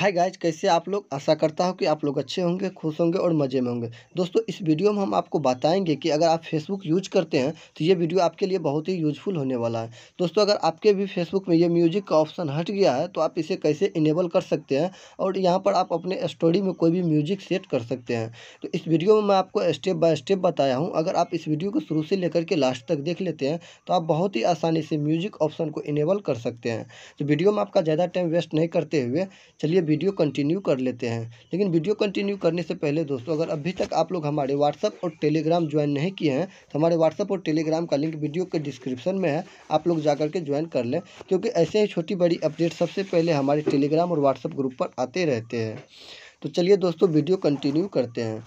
hi guys कैसे आप लोग आशा करता हूँ कि आप लोग अच्छे होंगे खुश होंगे और मज़े में होंगे दोस्तों इस वीडियो में हम आपको बताएंगे कि अगर आप फेसबुक यूज करते हैं तो ये वीडियो आपके लिए बहुत ही यूजफुल होने वाला है दोस्तों अगर आपके भी फेसबुक में ये म्यूजिक का ऑप्शन हट गया है तो आप इसे कैसे इनेबल कर सकते हैं और यहाँ पर आप अपने स्टोरी में कोई भी म्यूजिक सेट कर सकते हैं तो इस वीडियो में मैं आपको स्टेप बाय स्टेप बताया हूँ अगर आप इस वीडियो को शुरू से लेकर के लास्ट तक देख लेते हैं तो आप बहुत ही आसानी से म्यूजिक ऑप्शन को इनेबल कर सकते हैं तो वीडियो में आपका ज़्यादा टाइम वेस्ट नहीं करते हुए चलिए वीडियो कंटिन्यू कर लेते हैं लेकिन वीडियो कंटिन्यू करने से पहले दोस्तों अगर अभी तक आप लोग हमारे व्हाट्सअप और टेलीग्राम ज्वाइन नहीं किए हैं तो हमारे व्हाट्सअप और टेलीग्राम का लिंक वीडियो के डिस्क्रिप्शन में है आप लोग जा के ज्वाइन कर लें क्योंकि ऐसे ही छोटी बड़ी अपडेट सबसे पहले हमारे टेलीग्राम और व्हाट्सअप ग्रुप पर आते रहते हैं तो चलिए दोस्तों वीडियो कंटिन्यू करते हैं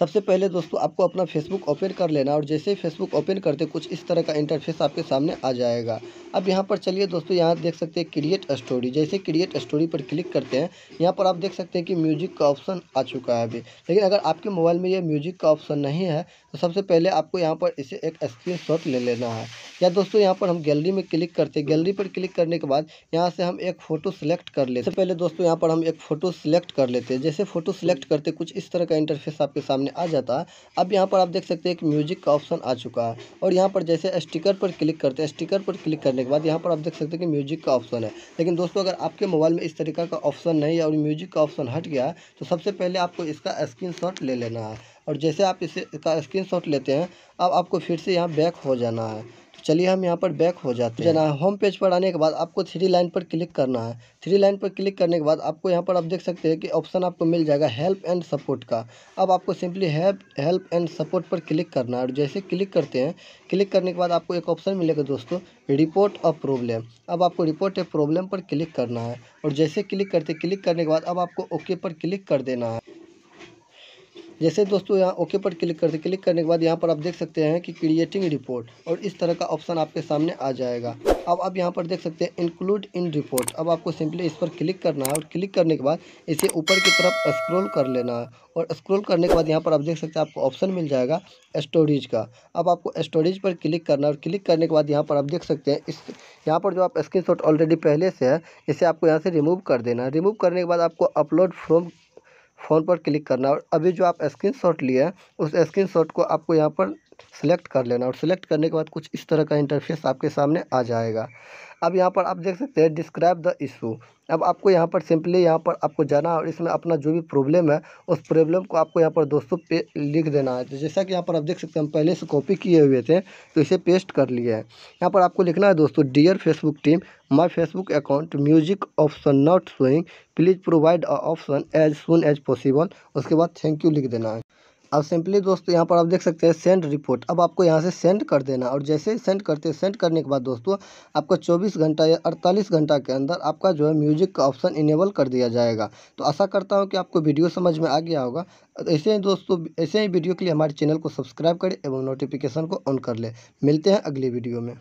सबसे पहले दोस्तों आपको अपना फेसबुक ओपन कर लेना और जैसे ही फेसबुक ओपन करते कुछ इस तरह का इंटरफेस आपके सामने आ जाएगा अब यहाँ पर चलिए दोस्तों यहाँ देख सकते हैं क्रिएट स्टोरी जैसे क्रिएट स्टोरी पर क्लिक करते हैं यहाँ पर आप देख सकते हैं कि म्यूजिक का ऑप्शन आ चुका है अभी लेकिन अगर आपके मोबाइल में यह म्यूजिक का ऑप्शन नहीं है तो सबसे पहले आपको यहाँ पर इसे एक स्क्रीन ले लेना है या दोस्तों यहाँ पर हम गैलरी में क्लिक करते हैं गैलरी पर क्लिक करने के बाद यहाँ से हम एक फ़ोटो सिलेक्ट कर लेते पहले दोस्तों यहाँ पर हम एक फ़ोटो सेलेक्ट कर लेते हैं जैसे फ़ोटो सिलेक्ट करते कुछ इस तरह का इंटरफेस आपके सामने में आ जाता है अब यहाँ पर आप देख सकते हैं एक म्यूजिक का ऑप्शन आ चुका है और यहाँ पर जैसे स्टिकर पर क्लिक करते हैं स्टिकर पर क्लिक करने के बाद यहाँ पर आप देख सकते हैं कि म्यूजिक का ऑप्शन है लेकिन दोस्तों अगर आपके मोबाइल में इस तरीका का ऑप्शन नहीं है और म्यूजिक का ऑप्शन हट गया तो सबसे पहले आपको इसका स्क्रीन ले लेना है और जैसे आप इसका स्क्रीन लेते हैं अब आपको फिर से यहाँ बैक हो जाना है चलिए हम यहाँ पर बैक हो जाते हैं जना होम पेज पर आने के बाद आपको थ्री लाइन पर क्लिक करना है थ्री लाइन पर क्लिक करने के बाद आपको यहाँ पर आप देख सकते हैं कि ऑप्शन आपको मिल जाएगा हेल्प एंड सपोर्ट का अब आपको simply help help and support पर क्लिक करना है और जैसे क्लिक करते हैं क्लिक करने के बाद आपको एक ऑप्शन मिलेगा दोस्तों रिपोर्ट अ प्रॉब्लम अब आपको रिपोर्ट ए प्रॉब्लम पर क्लिक करना है और जैसे क्लिक करते क्लिक करने के बाद अब आपको ओके पर क्लिक कर देना है जैसे दोस्तों यहाँ ओके पर क्लिक करते क्लिक करने के बाद यहाँ पर आप देख सकते हैं कि क्रिएटिंग रिपोर्ट और इस तरह का ऑप्शन आपके सामने आ जाएगा अब आप यहाँ पर देख सकते हैं इंक्लूड इन रिपोर्ट अब आपको सिंपली इस पर क्लिक करना है और क्लिक करने के बाद इसे ऊपर की तरफ स्क्रोल कर लेना है और स्क्रोल करने के बाद यहाँ पर आप देख सकते हैं आपको ऑप्शन मिल जाएगा स्टोरेज का अब आपको स्टोरेज पर क्लिक करना है और क्लिक करने के बाद यहाँ पर आप देख सकते हैं इस यहाँ पर जो आप स्क्रीन ऑलरेडी पहले से है इसे आपको यहाँ से रिमूव कर देना है रिमूव करने के बाद आपको अपलोड फ्रॉम फ़ोन पर क्लिक करना और अभी जो आप स्क्रीनशॉट लिए हैं उस स्क्रीनशॉट को आपको यहाँ पर सेलेक्ट कर लेना और सेलेक्ट करने के बाद कुछ इस तरह का इंटरफेस आपके सामने आ जाएगा अब यहाँ पर आप देख सकते हैं डिस्क्राइब द इशू अब आपको यहाँ पर सिंपली यहाँ पर आपको जाना और इसमें अपना जो भी प्रॉब्लम है उस प्रॉब्लम को आपको यहाँ पर दोस्तों पे लिख देना है तो जैसा कि यहाँ पर आप देख सकते हैं हम पहले से कॉपी किए हुए थे तो इसे पेस्ट कर लिए हैं यहाँ पर आपको लिखना है दोस्तों dear Facebook team my Facebook account music option not showing please provide option as soon as possible उसके बाद थैंक यू लिख देना है अब सिंपली दोस्तों यहाँ पर आप देख सकते हैं सेंड रिपोर्ट अब आपको यहाँ से सेंड कर देना और जैसे ही सेंड करते सेंड करने के बाद दोस्तों आपको 24 घंटा या 48 घंटा के अंदर आपका जो है म्यूजिक का ऑप्शन इनेबल कर दिया जाएगा तो आशा करता हूँ कि आपको वीडियो समझ में आ गया होगा ऐसे ही दोस्तों ऐसे ही वीडियो के लिए हमारे चैनल को सब्सक्राइब करें एवं नोटिफिकेशन को ऑन कर लें मिलते हैं अगले वीडियो में